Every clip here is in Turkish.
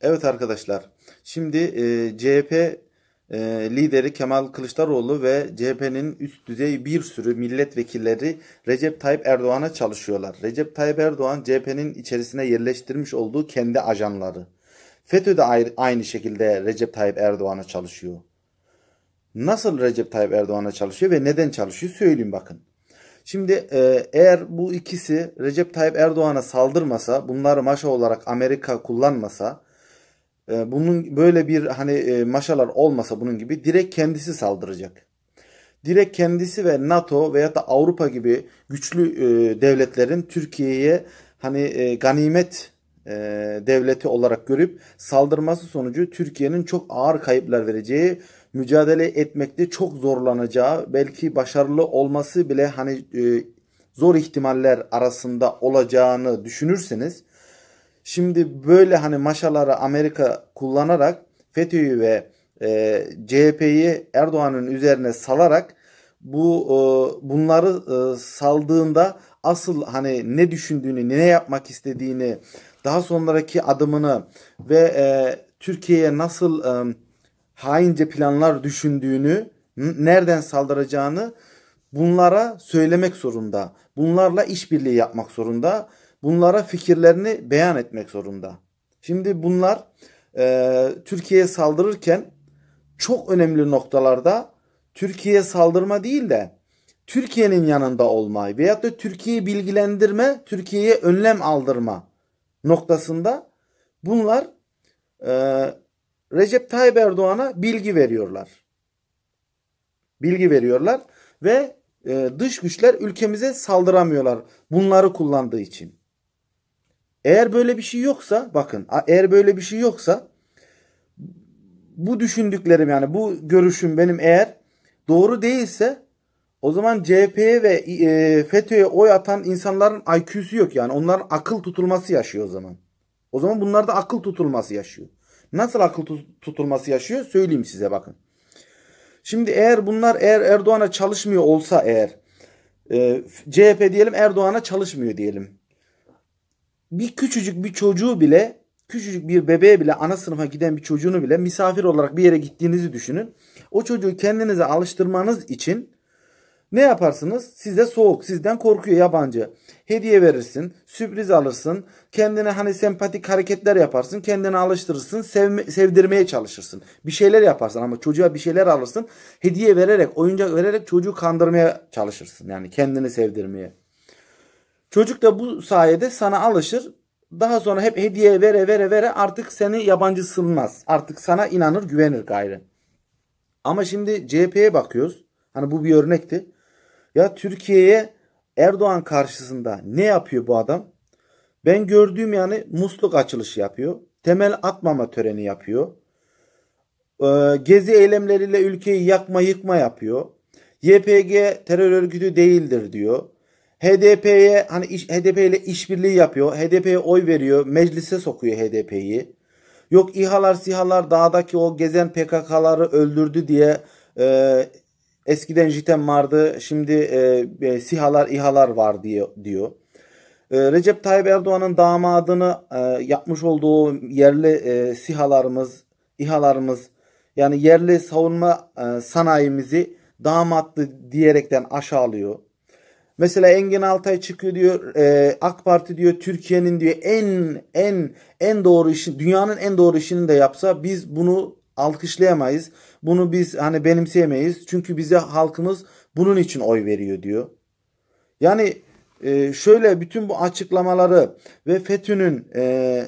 Evet arkadaşlar şimdi e, CHP e, lideri Kemal Kılıçdaroğlu ve CHP'nin üst düzey bir sürü milletvekilleri Recep Tayyip Erdoğan'a çalışıyorlar. Recep Tayyip Erdoğan CHP'nin içerisine yerleştirmiş olduğu kendi ajanları. FETÖ de aynı şekilde Recep Tayyip Erdoğan'a çalışıyor. Nasıl Recep Tayyip Erdoğan'a çalışıyor ve neden çalışıyor söyleyeyim bakın. Şimdi e, eğer bu ikisi Recep Tayyip Erdoğan'a saldırmasa, bunları maşa olarak Amerika kullanmasa e, bunun böyle bir hani e, maşalar olmasa bunun gibi direkt kendisi saldıracak. Direkt kendisi ve NATO veya da Avrupa gibi güçlü e, devletlerin Türkiye'ye hani ganimet devleti olarak görüp saldırması sonucu Türkiye'nin çok ağır kayıplar vereceği, mücadele etmekte çok zorlanacağı, belki başarılı olması bile hani zor ihtimaller arasında olacağını düşünürseniz Şimdi böyle hani maşaları Amerika kullanarak FETÖ'yü ve e, CHP'yi Erdoğan'ın üzerine salarak bu e, bunları e, saldığında asıl hani ne düşündüğünü, ne yapmak istediğini, daha sonraki adımını ve e, Türkiye'ye nasıl e, haince planlar düşündüğünü, nereden saldıracağını bunlara söylemek zorunda. Bunlarla işbirliği yapmak zorunda bunlara fikirlerini beyan etmek zorunda. Şimdi bunlar e, Türkiye'ye saldırırken çok önemli noktalarda Türkiye'ye saldırma değil de Türkiye'nin yanında olmayı veyahut da Türkiye'yi bilgilendirme, Türkiye'ye önlem aldırma noktasında bunlar e, Recep Tayyip Erdoğan'a bilgi veriyorlar. Bilgi veriyorlar ve e, dış güçler ülkemize saldıramıyorlar bunları kullandığı için. Eğer böyle bir şey yoksa bakın eğer böyle bir şey yoksa bu düşündüklerim yani bu görüşüm benim eğer doğru değilse o zaman CHP'ye ve e, FETÖ'ye oy atan insanların IQ'su yok yani. Onların akıl tutulması yaşıyor o zaman. O zaman bunlarda akıl tutulması yaşıyor. Nasıl akıl tutulması yaşıyor söyleyeyim size bakın. Şimdi eğer bunlar eğer Erdoğan'a çalışmıyor olsa eğer e, CHP diyelim Erdoğan'a çalışmıyor diyelim bir küçücük bir çocuğu bile küçücük bir bebeğe bile ana sınıfa giden bir çocuğunu bile misafir olarak bir yere gittiğinizi düşünün. O çocuğu kendinize alıştırmanız için ne yaparsınız? Size soğuk, sizden korkuyor yabancı. Hediye verirsin, sürpriz alırsın, kendine hani sempatik hareketler yaparsın, kendini alıştırırsın, sevme, sevdirmeye çalışırsın. Bir şeyler yaparsın ama çocuğa bir şeyler alırsın, hediye vererek, oyuncak vererek çocuğu kandırmaya çalışırsın. Yani kendini sevdirmeye. Çocuk da bu sayede sana alışır. Daha sonra hep hediye vere vere vere artık seni yabancı sılmaz. Artık sana inanır güvenir gayrı. Ama şimdi CHP'ye bakıyoruz. Hani bu bir örnekti. Ya Türkiye'ye Erdoğan karşısında ne yapıyor bu adam? Ben gördüğüm yani musluk açılışı yapıyor. Temel atmama töreni yapıyor. Ee, gezi eylemleriyle ülkeyi yakma yıkma yapıyor. YPG terör örgütü değildir diyor. HDP'ye hani iş, HDP ile işbirliği yapıyor. HDP'ye oy veriyor. Meclise sokuyor HDP'yi. Yok İHA'lar SİHA'lar dağdaki o gezen PKK'ları öldürdü diye e, eskiden JITEM vardı. Şimdi e, e, SİHA'lar İHA'lar var diye diyor. E, Recep Tayyip Erdoğan'ın damadını e, yapmış olduğu yerli e, SİHA'larımız, İHA'larımız yani yerli savunma e, sanayimizi damattı diyerekten aşağılıyor. Mesela Engin Altay çıkıyor diyor e, AK Parti diyor Türkiye'nin diyor en en en doğru işi dünyanın en doğru işini de yapsa biz bunu alkışlayamayız. Bunu biz hani benimseyemeyiz. Çünkü bize halkımız bunun için oy veriyor diyor. Yani e, şöyle bütün bu açıklamaları ve FETÖ'nün e,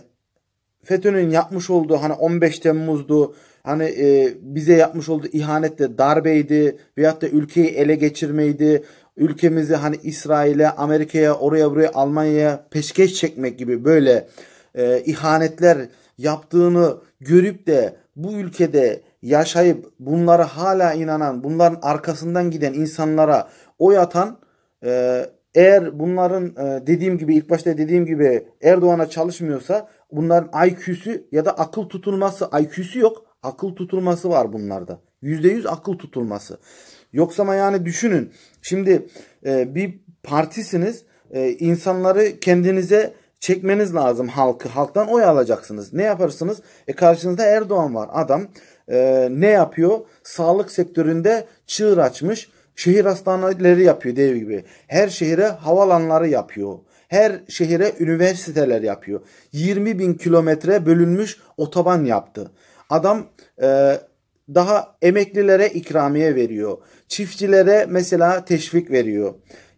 FETÖ'nün yapmış olduğu hani 15 Temmuz'du hani e, bize yapmış olduğu ihanetle darbeydi veyahut da ülkeyi ele geçirmeydi ülkemizi hani İsrail'e, Amerika'ya, oraya buraya Almanya'ya peşkeş çekmek gibi böyle e, ihanetler yaptığını görüp de bu ülkede yaşayıp bunlara hala inanan, bunların arkasından giden insanlara oy atan e, eğer bunların e, dediğim gibi ilk başta dediğim gibi Erdoğan'a çalışmıyorsa Bunların IQ'su ya da akıl tutulması IQ'su yok. Akıl tutulması var bunlarda. %100 akıl tutulması. Yoksa ama yani düşünün. Şimdi e, bir partisiniz. E, insanları kendinize çekmeniz lazım halkı. Halktan oy alacaksınız. Ne yaparsınız? E karşınızda Erdoğan var. Adam e, ne yapıyor? Sağlık sektöründe çığır açmış. Şehir hastaneleri yapıyor dev gibi. Her şehire havalanları yapıyor her şehire üniversiteler yapıyor. 20 bin kilometre bölünmüş otoban yaptı. Adam e, daha emeklilere ikramiye veriyor. Çiftçilere mesela teşvik veriyor.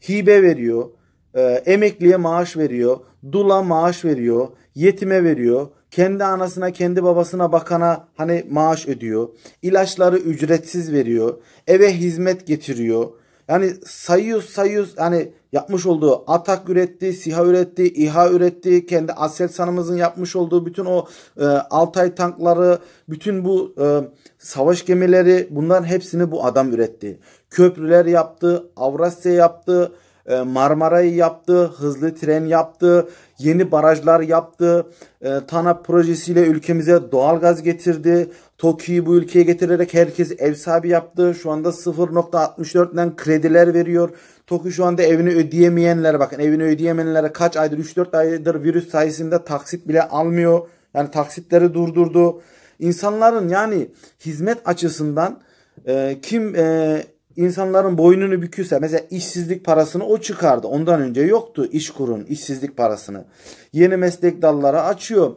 Hibe veriyor. E, emekliye maaş veriyor. Dula maaş veriyor. Yetime veriyor. Kendi anasına, kendi babasına bakana hani maaş ödüyor. İlaçları ücretsiz veriyor. Eve hizmet getiriyor yani sayıyoruz sayıyoruz yani yapmış olduğu atak üretti, siha üretti, İHA üretti, kendi Aselsan'ımızın yapmış olduğu bütün o e, Altay tankları, bütün bu e, savaş gemileri bunların hepsini bu adam üretti. Köprüler yaptı, Avrasya yaptı, e, Marmara'yı yaptı, hızlı tren yaptı, yeni barajlar yaptı, e, TANAP projesiyle ülkemize doğal gaz getirdi, Tokiyi bu ülkeye getirerek herkes ev sahibi yaptı. Şu anda 0.64'den krediler veriyor. Toki şu anda evini ödeyemeyenlere bakın evini ödeyemeyenlere kaç aydır 3-4 aydır virüs sayesinde taksit bile almıyor. Yani taksitleri durdurdu. İnsanların yani hizmet açısından e, kim e, insanların boynunu büküse mesela işsizlik parasını o çıkardı. Ondan önce yoktu iş kurun işsizlik parasını. Yeni meslek dalları açıyor.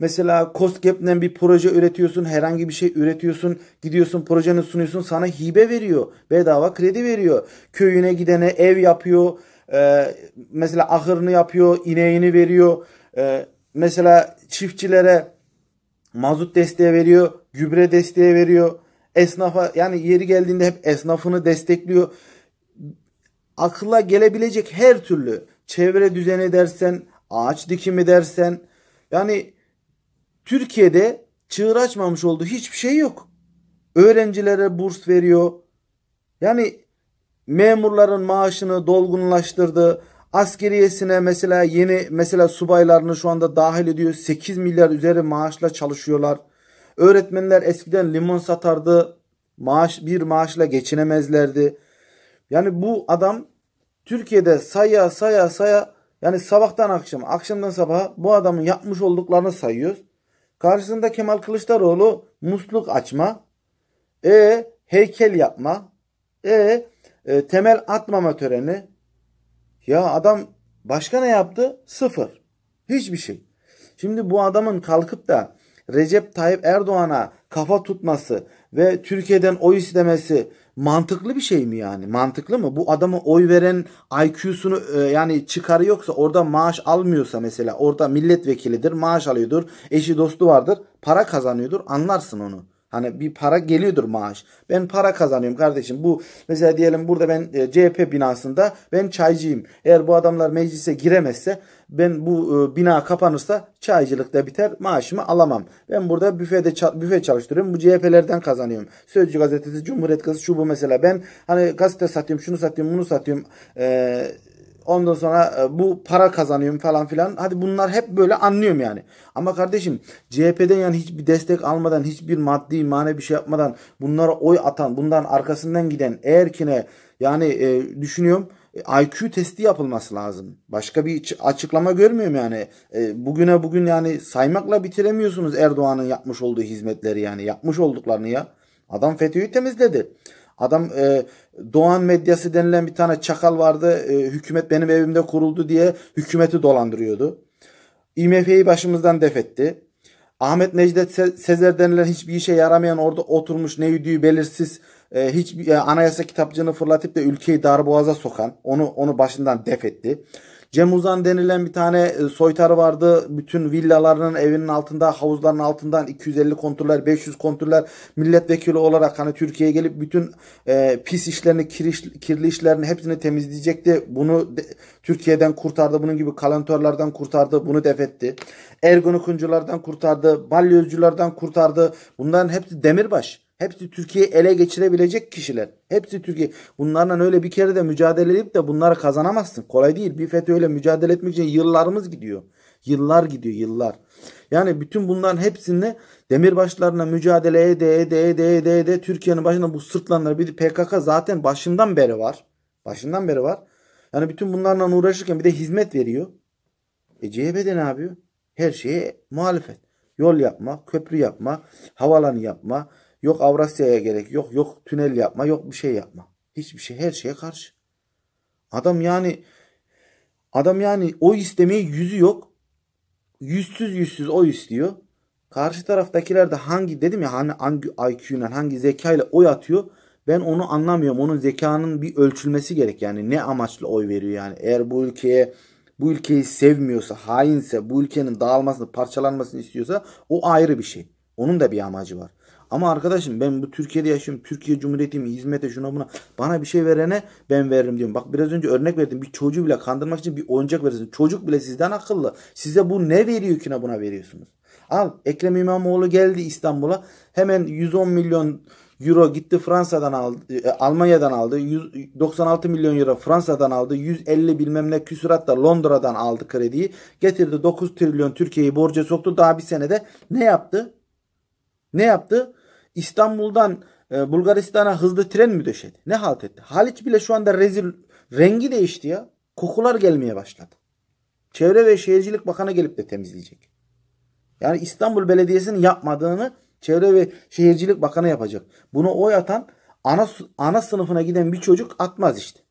Mesela COSGAP'den bir proje üretiyorsun, herhangi bir şey üretiyorsun, gidiyorsun projeni sunuyorsun, sana hibe veriyor, bedava kredi veriyor. Köyüne gidene ev yapıyor, e, mesela ahırını yapıyor, ineğini veriyor, e, mesela çiftçilere mazut desteği veriyor, gübre desteği veriyor, esnafa yani yeri geldiğinde hep esnafını destekliyor. Akla gelebilecek her türlü çevre düzeni dersen, ağaç dikimi dersen yani Türkiye'de çığır açmamış olduğu hiçbir şey yok. Öğrencilere burs veriyor. Yani memurların maaşını dolgunlaştırdı. Askeriyesine mesela yeni mesela subaylarını şu anda dahil ediyor. 8 milyar üzeri maaşla çalışıyorlar. Öğretmenler eskiden limon satardı. Maaş bir maaşla geçinemezlerdi. Yani bu adam Türkiye'de saya saya saya yani sabahtan akşam, akşamdan sabaha bu adamın yapmış olduklarını sayıyoruz. Karşısında Kemal Kılıçdaroğlu musluk açma, e heykel yapma, e, e temel atmama töreni. Ya adam başka ne yaptı? Sıfır. Hiçbir şey. Şimdi bu adamın kalkıp da Recep Tayyip Erdoğan'a kafa tutması ve Türkiye'den oy istemesi mantıklı bir şey mi yani? Mantıklı mı? Bu adamı oy veren IQ'sunu e, yani çıkarı yoksa orada maaş almıyorsa mesela orada milletvekilidir, maaş alıyordur, eşi dostu vardır, para kazanıyordur anlarsın onu. Hani bir para geliyordur maaş. Ben para kazanıyorum kardeşim. Bu mesela diyelim burada ben e, CHP binasında ben çaycıyım. Eğer bu adamlar meclise giremezse ben bu e, bina kapanırsa çaycılık da biter maaşımı alamam. Ben burada büfede büfe çalıştırıyorum. Bu CHP'lerden kazanıyorum. Sözcü gazetesi, Cumhuriyet gazetesi şu bu mesela. Ben hani gazete satıyorum, şunu satıyorum, bunu satıyorum. Eee Ondan sonra e, bu para kazanıyorum falan filan. Hadi bunlar hep böyle anlıyorum yani. Ama kardeşim CHP'den yani hiçbir destek almadan, hiçbir maddi manevi şey yapmadan bunlara oy atan, bundan arkasından giden eğer kine yani e, düşünüyorum e, IQ testi yapılması lazım. Başka bir açıklama görmüyorum yani. E, bugüne bugün yani saymakla bitiremiyorsunuz Erdoğan'ın yapmış olduğu hizmetleri yani. Yapmış olduklarını ya. Adam FETÖ'yü temizledi. Adam e, Doğan medyası denilen bir tane çakal vardı. E, hükümet benim evimde kuruldu diye hükümeti dolandırıyordu. IMF'yi başımızdan def etti. Ahmet Necdet Se Sezer denilen hiçbir işe yaramayan orada oturmuş ne yüdüğü belirsiz e, hiç e, anayasa kitapçığını fırlatıp da ülkeyi darboğaza sokan onu onu başından def etti. Cem Uzan denilen bir tane e, soytarı vardı. Bütün villalarının evinin altında havuzların altından 250 kontroller 500 kontroller milletvekili olarak hani Türkiye'ye gelip bütün e, pis işlerini kiriş, kirli işlerini hepsini temizleyecekti. Bunu de, Türkiye'den kurtardı. Bunun gibi kalentörlerden kurtardı. Bunu defetti. Ergun Okunculardan kurtardı. Balyozculardan kurtardı. Bunların hepsi demirbaş. Hepsi Türkiye'yi ele geçirebilecek kişiler. Hepsi Türkiye. Bunlarla öyle bir kere de mücadele edip de bunları kazanamazsın. Kolay değil. Bir FETÖ'yle mücadele etmek için yıllarımız gidiyor. Yıllar gidiyor yıllar. Yani bütün bunların hepsini demirbaşlarına mücadele ede ede ede ede ede Türkiye'nin başında bu sırtlanlar bir PKK zaten başından beri var. Başından beri var. Yani bütün bunlarla uğraşırken bir de hizmet veriyor. E CHP'de ne yapıyor? Her şeye muhalefet. Yol yapma, köprü yapma, havalanı yapma, Yok Avrasya'ya gerek yok. Yok tünel yapma. Yok bir şey yapma. Hiçbir şey. Her şeye karşı. Adam yani adam yani o istemeye yüzü yok. Yüzsüz yüzsüz o istiyor. Karşı taraftakiler de hangi dedim ya hani hangi IQ'yle hangi zekayla oy atıyor. Ben onu anlamıyorum. Onun zekanın bir ölçülmesi gerek. Yani ne amaçla oy veriyor yani. Eğer bu ülkeye bu ülkeyi sevmiyorsa, hainse, bu ülkenin dağılmasını, parçalanmasını istiyorsa o ayrı bir şey. Onun da bir amacı var. Ama arkadaşım ben bu Türkiye'de yaşıyorum. Türkiye Cumhuriyeti'mi hizmete şuna buna. Bana bir şey verene ben veririm diyorum. Bak biraz önce örnek verdim. Bir çocuğu bile kandırmak için bir oyuncak verirsin. Çocuk bile sizden akıllı. Size bu ne veriyor ki buna veriyorsunuz? Al Ekrem İmamoğlu geldi İstanbul'a. Hemen 110 milyon euro gitti Fransa'dan aldı, e, Almanya'dan aldı. 96 milyon euro Fransa'dan aldı. 150 bilmem ne küsuratla Londra'dan aldı krediyi. Getirdi 9 trilyon Türkiye'yi borca soktu. Daha bir senede ne yaptı? Ne yaptı? İstanbul'dan e, Bulgaristan'a hızlı tren mi döşedi? Ne halt etti? Haliç bile şu anda rezil rengi değişti ya. Kokular gelmeye başladı. Çevre ve Şehircilik Bakanı gelip de temizleyecek. Yani İstanbul Belediyesi'nin yapmadığını Çevre ve Şehircilik Bakanı yapacak. Bunu oy atan ana, ana sınıfına giden bir çocuk atmaz işte.